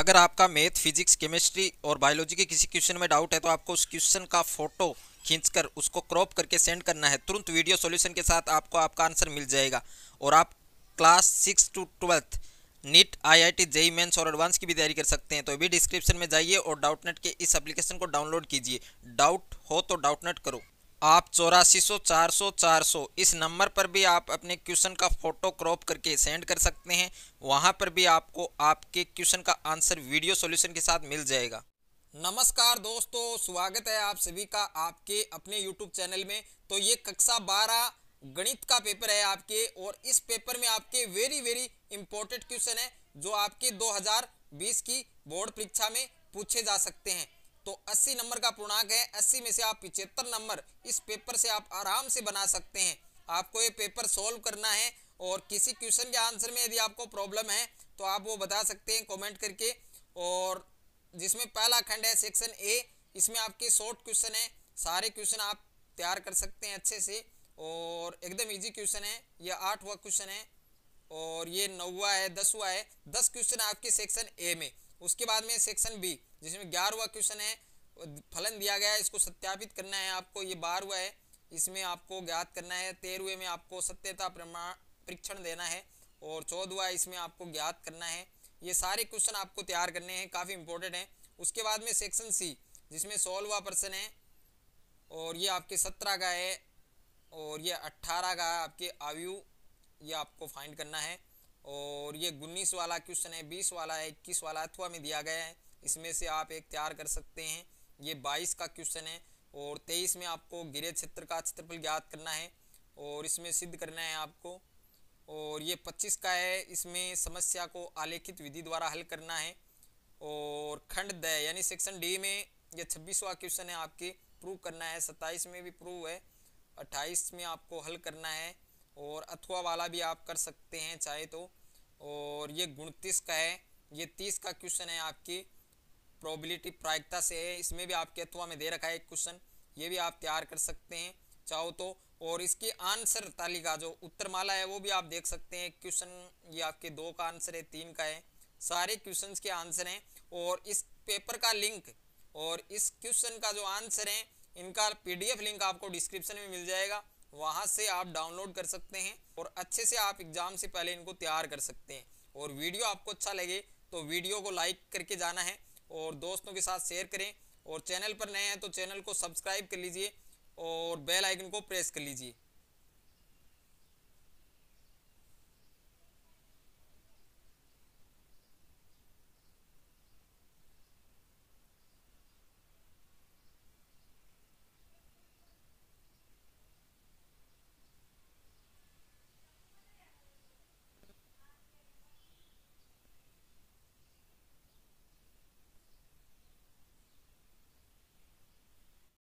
अगर आपका math physics chemistry और बायोलॉजी के किसी क्वेश्चन में डाउट है तो आपको उस क्वेश्चन का फोटो खींचकर उसको क्रॉप करके सेंड करना है तुरंत वीडियो सॉल्यूशन के साथ आपको आपका आंसर मिल जाएगा और आप class six to twelfth NEET IIT JEE mains और एडवांस की भी तैयारी कर सकते हैं तो अभी डिस्क्रिप्शन में जाइए और डाउटनेट के इस एप्लीकेशन को डाउनलोड कीजिए डाउट हो तो डाउटनेट करो आप चौरासी सौ चार सौ चार सौ इस नंबर पर भी आप अपने क्वेश्चन का फोटो क्रॉप करके सेंड कर सकते हैं वहां पर भी आपको आपके क्वेश्चन का आंसर वीडियो सॉल्यूशन के साथ मिल जाएगा नमस्कार दोस्तों स्वागत है आप सभी का आपके अपने यूट्यूब चैनल में तो ये कक्षा बारह गणित का पेपर है आपके और इस पेपर में आपके वेरी वेरी इंपॉर्टेंट क्वेश्चन है जो आपके दो की बोर्ड परीक्षा में पूछे जा सकते हैं तो 80 नंबर का पूर्णांक है 80 में से आप पिछहत्तर नंबर इस पेपर से आप आराम से बना सकते हैं आपको ये पेपर सॉल्व करना है और किसी क्वेश्चन के आंसर में यदि आपको प्रॉब्लम है तो आप वो बता सकते हैं कमेंट करके और जिसमें पहला खंड है सेक्शन ए इसमें आपके शॉर्ट क्वेश्चन है सारे क्वेश्चन आप तैयार कर सकते हैं अच्छे से और एकदम इजी क्वेश्चन है यह आठवा क्वेश्चन है और ये नौवा है दसवा है दस क्वेश्चन आपके सेक्शन ए में उसके बाद में सेक्शन बी जिसमें ग्यारहवा क्वेश्चन है फलन दिया गया है इसको सत्यापित करना है आपको ये बार हुआ है इसमें आपको ज्ञात करना है तेरहवें में आपको सत्यता प्रमाण परीक्षण देना है और चौदहवा इसमें आपको ज्ञात करना है ये सारे क्वेश्चन आपको तैयार करने हैं काफ़ी इंपॉर्टेंट हैं उसके बाद में सेक्शन सी जिसमें सोलहवा पर्सन है और ये आपके सत्रह का है और ये अट्ठारह का है आपके आयु ये आपको फाइंड करना है और ये उन्नीस वाला क्वेश्चन है बीस वाला है इक्कीस वाला अथवा में दिया गया है इसमें से आप एक तैयार कर सकते हैं ये बाईस का क्वेश्चन है और तेईस में आपको गिरे क्षेत्र का क्षेत्रफल ज्ञात करना है और इसमें सिद्ध करना है आपको और ये पच्चीस का है इसमें समस्या को आलेखित विधि द्वारा हल करना है और खंड द यानी सेक्शन डी में यह छब्बीसवा क्वेश्चन है आपके प्रूव करना है सत्ताईस में भी प्रूव है अट्ठाईस में आपको हल करना है और अथवा वाला भी आप कर सकते हैं चाहे तो और ये गुणतीस का है ये तीस का क्वेश्चन है आपकी प्रोबेबिलिटी प्रायिकता से है इसमें भी आपके अथवा में दे रखा है एक क्वेश्चन ये भी आप तैयार कर सकते हैं चाहो तो और इसकी आंसर तालिका जो उत्तरमाला है वो भी आप देख सकते हैं क्वेश्चन ये आपके दो का आंसर है तीन का है सारे क्वेश्चन के आंसर हैं और इस पेपर का लिंक और इस क्वेश्चन का जो आंसर है इनका पीडीएफ लिंक आपको डिस्क्रिप्शन में मिल जाएगा वहाँ से आप डाउनलोड कर सकते हैं और अच्छे से आप एग्ज़ाम से पहले इनको तैयार कर सकते हैं और वीडियो आपको अच्छा लगे तो वीडियो को लाइक करके जाना है और दोस्तों के साथ शेयर करें और चैनल पर नए हैं तो चैनल को सब्सक्राइब कर लीजिए और बेल आइकन को प्रेस कर लीजिए